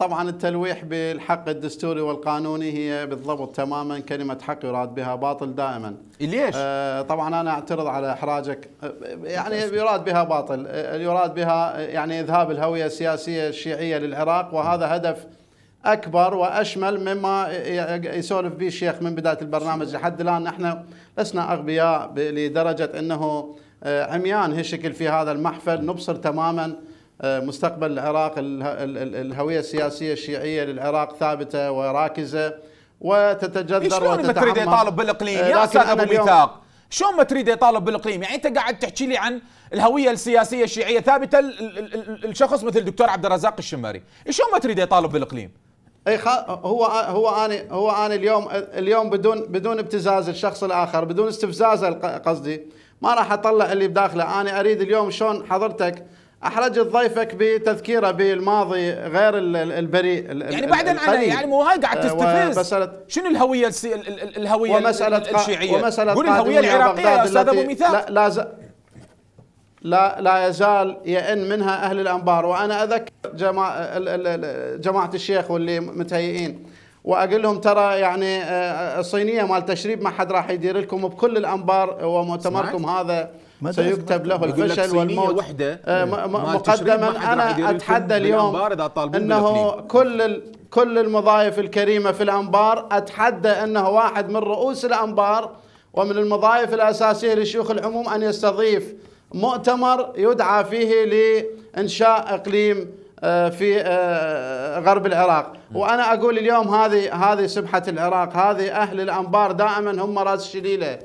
طبعا التلويح بالحق الدستوري والقانوني هي بالضبط تماما كلمة حق يراد بها باطل دائما ليش؟ آه، طبعا أنا أعترض على إحراجك آه، يعني يراد بها باطل آه، يراد بها يعني إذهاب الهوية السياسية الشيعية للعراق وهذا هدف أكبر وأشمل مما يسولف به الشيخ من بداية البرنامج لحد الآن نحن لسنا أغبياء لدرجة أنه عميان هالشكل في هذا المحفل نبصر تماماً آه، مستقبل العراق الهوية السياسية الشيعية للعراق ثابتة وراكزة وتتجذر إيه، شلون ما تريد يطالب بالاقليم آه، يا استاذ ابو ميثاق شلون ما تريد يطالب بالاقليم يعني انت قاعد تحكي لي عن الهويه السياسيه الشيعيه ثابته الشخص مثل الدكتور عبد الرزاق الشماري شلون ما تريد يطالب بالاقليم اي خ... هو هو انا هو انا اليوم اليوم بدون بدون ابتزاز الشخص الاخر بدون استفزازه قصدي ما راح اطلع اللي بداخله انا اريد اليوم شلون حضرتك احرجت ضيفك بتذكيره بالماضي غير البريء يعني بعدا عن يعني مو هاي قاعد آه، تستفز شنو الهويه السي... الهويه ومسألة الشيعيه ومسألة قول الهويه العراقيه يا استاذ ابو ميثاق لا لا ز... لا لا يزال يئن منها اهل الانبار وانا اذكر جماعه جماعه الشيخ واللي متهيئين واقول لهم ترى يعني آه، الصينيه مال تشريب ما حد راح يدير لكم بكل الانبار ومؤتمركم هذا سيكتب له الفشل والموت وحدة آه، مقدما انا اتحدى اليوم انه كل كل المضايف الكريمه في الانبار اتحدى انه واحد من رؤوس الانبار ومن المضايف الاساسيه لشيوخ العموم ان يستضيف مؤتمر يدعى فيه لانشاء اقليم آه، في آه، غرب العراق وانا اقول اليوم هذه هذه سبحه العراق هذه اهل الانبار دائما هم راس شليله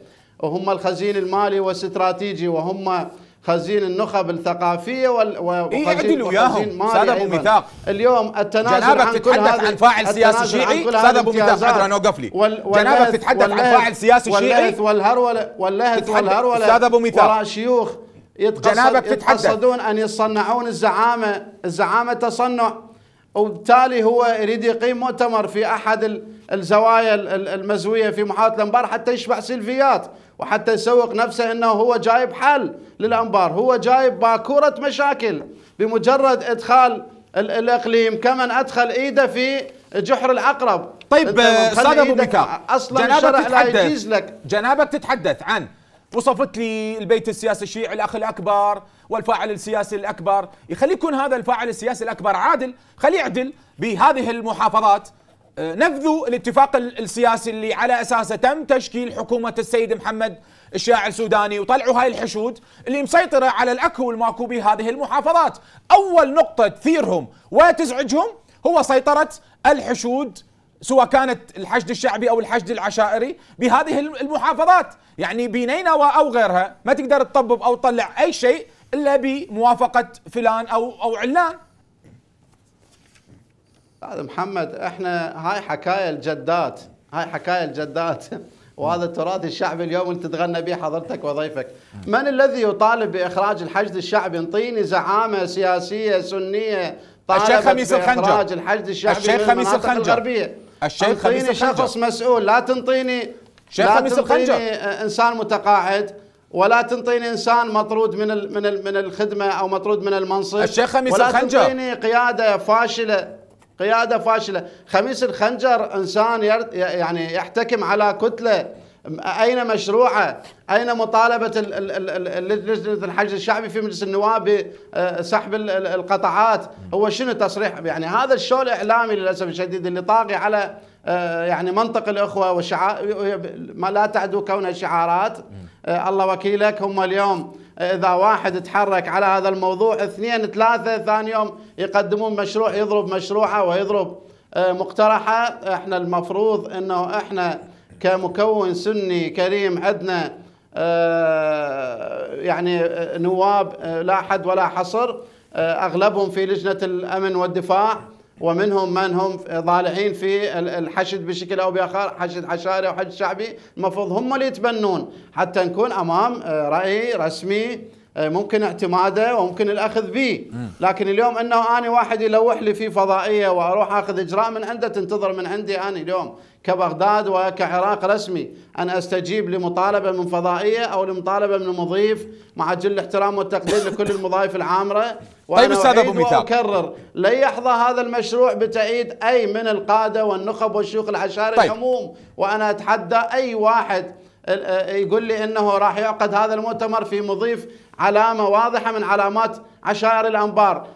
وهم الخزين المالي والاستراتيجي وهم خزين النخب الثقافيه إيه، وخزين يعدلوا وياهم سادة ابو ميثاق اليوم التنازل جنابك عن تتحدث عن, عن فاعل سياسي شيعي سادة ابو ميثاق انا اوقف لي جنابك تتحدث عن فاعل سياسي شيعي واللهث والهرولة واللهث والهرولة سادة ابو ميثاق وراء شيوخ يتقصد جنابك تتحدث يتقصدون ان يصنعون الزعامه الزعامه تصنع وبالتالي هو يريد يقيم مؤتمر في احد الزوايا المزويه في محافظه الانبار حتى يشبع سلفيات وحتى يسوق نفسه انه هو جايب حل للانبار، هو جايب باكوره مشاكل بمجرد ادخال الاقليم كمن ادخل ايده في جحر العقرب طيب استاذ آه، ابو بكر اصلا جنابك تتحدث لك جنابك تتحدث عن وصفت لي البيت السياسي الشيعي الاخ الاكبر والفاعل السياسي الاكبر يخلي يكون هذا الفاعل السياسي الاكبر عادل خليه يعدل بهذه المحافظات آه، نفذوا الاتفاق السياسي اللي على اساسه تم تشكيل حكومه السيد محمد الشاعر السوداني وطلعوا هاي الحشود اللي مسيطره على الاكو والماكو بهذه المحافظات، اول نقطه تثيرهم وتزعجهم هو سيطره الحشود سواء كانت الحشد الشعبي او الحشد العشائري بهذه المحافظات يعني بنينوى او غيرها ما تقدر تطبب او تطلع اي شيء الا بموافقه فلان او او علان هذا محمد احنا هاي حكايه الجدات هاي حكايه الجدات وهذا التراث الشعبي اليوم اللي تتغنى به حضرتك وضيفك من الذي يطالب باخراج الحشد الشعبي انطيني زعامه سياسيه سنيه الشيخ خميس الخنجر الحشد الشعبي الشيخ خميس الخنجر الغربيه الشيخ خميس القنجر شخص مسؤول لا تنطيني شيخ لا خميس الخنجر انسان متقاعد ولا تنطيني انسان مطرود من من من الخدمه او مطرود من المنصب الشيخ خميس ولا الخنجر ولا تنطيني قياده فاشله قياده فاشله خميس الخنجر انسان يعني يحتكم على كتله أين مشروعه أين مطالبة لجنة الحج الشعبي في مجلس النواب بسحب القطعات؟ هو شنو تصريح يعني هذا الشو الإعلامي للأسف الشديد اللي طاغي على آه، يعني منطق الأخوة وشعار ما لا تعدو كونها شعارات آه، الله وكيلك هم اليوم آه، اذا واحد تحرك على هذا الموضوع اثنين ثلاثه ثاني يوم يقدمون مشروع يضرب مشروعه ويضرب مقترحه احنا المفروض انه احنا كمكون سني كريم عندنا آه، يعني آه، نواب آه، لا حد ولا حصر اغلبهم في لجنه الامن والدفاع ومنهم من هم ضالعين في الحشد بشكل او باخر حشد حشاري او حشد شعبي المفروض هم اللي يتبنون حتى نكون امام راي رسمي إيه، ممكن اعتماده وممكن الاخذ به لكن اليوم انه انا واحد يلوح لي في فضائيه واروح اخذ اجراء من عنده تنتظر من عندي انا اليوم كبغداد وكعراق رسمي ان استجيب لمطالبه من فضائيه او لمطالبه من مضيف مع جل الاحترام والتقدير لكل المضايف العامره طيب استاذ ابو ميثاق اكرر لن يحظى هذا المشروع بتأييد اي من القاده والنخب والشيوخ العشائر طيب. العموم وانا اتحدى اي واحد آه، يقول لي انه راح يعقد هذا المؤتمر في مضيف علامه واضحه من علامات عشائر الانبار